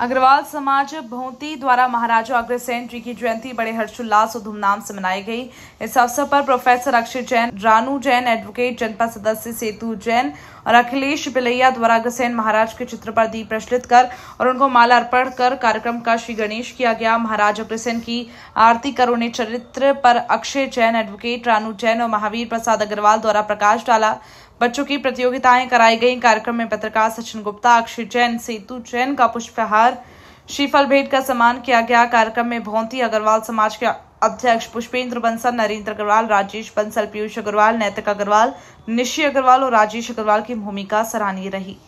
अग्रवाल समाज भौती द्वारा महाराजा अग्रसेन जी की जयंती बड़े हर्षोल्लास और धूमधाम से मनाई गई इस अवसर पर प्रोफेसर अक्षय जैन रानू जैन एडवोकेट जनपद सदस्य सेतु जैन और अखिलेश बिलैया द्वारा अग्रसेन महाराज के चित्र पर दीप प्रज्वलित कर और उनको माला अर्पण कर कार्यक्रम का श्री गणेश किया गया महाराज अग्रसेन की आरती कर उन्हें चरित्र पर अक्षय जैन एडवोकेट रानू जैन और महावीर प्रसाद अग्रवाल द्वारा प्रकाश डाला बच्चों की प्रतियोगिताएं कराई गई कार्यक्रम में पत्रकार सचिन गुप्ता अक्षय जैन सेतु जैन का पुष्पहार श्रीफल भेंट का सम्मान किया गया कार्यक्रम में भौंती अग्रवाल समाज के अध्यक्ष पुष्पेंद्र बंसल नरेंद्र अग्रवाल राजेश बंसल पीयूष अग्रवाल नैतिक अग्रवाल निशी अग्रवाल और राजेश अग्रवाल की भूमिका सराहनीय रही